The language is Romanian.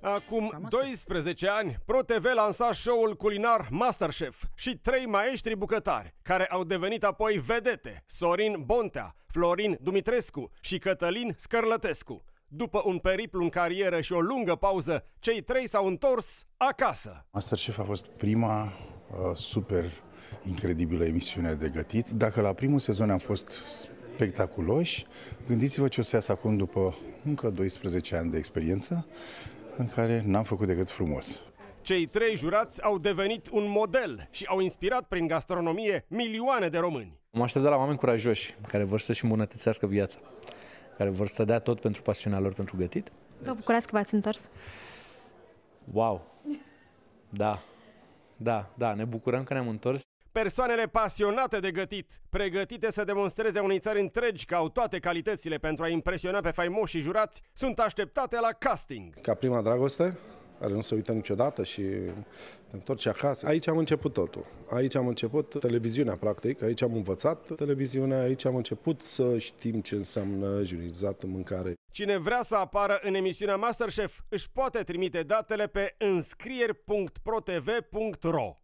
Da. Acum 12 ani, ProTV lansa show-ul culinar Masterchef și trei maestri bucătari, care au devenit apoi vedete, Sorin Bontea, Florin Dumitrescu și Cătălin Scărlătescu. După un periplu în carieră și o lungă pauză, cei trei s-au întors acasă. Masterchef a fost prima uh, super incredibilă emisiune de gătit. Dacă la primul sezon am fost spectaculoși. Gândiți-vă ce o să iasă acum după încă 12 ani de experiență în care n-am făcut decât frumos. Cei trei jurați au devenit un model și au inspirat prin gastronomie milioane de români. Mă aștept de la oameni curajoși, care vor să-și îmbunătățească viața, care vor să dea tot pentru pasiunea lor pentru gătit. Vă bucurați că v-ați întors? Wow! Da, da, da, ne bucurăm că ne-am întors. Persoanele pasionate de gătit, pregătite să demonstreze unei țări întregi că au toate calitățile pentru a impresiona pe și jurați, sunt așteptate la casting. Ca prima dragoste, care nu se uită niciodată și te întorci acasă. Aici am început totul. Aici am început televiziunea, practic. Aici am învățat televiziunea, aici am început să știm ce înseamnă jurizat în mâncare. Cine vrea să apară în emisiunea Masterchef își poate trimite datele pe înscrieri.protv.ro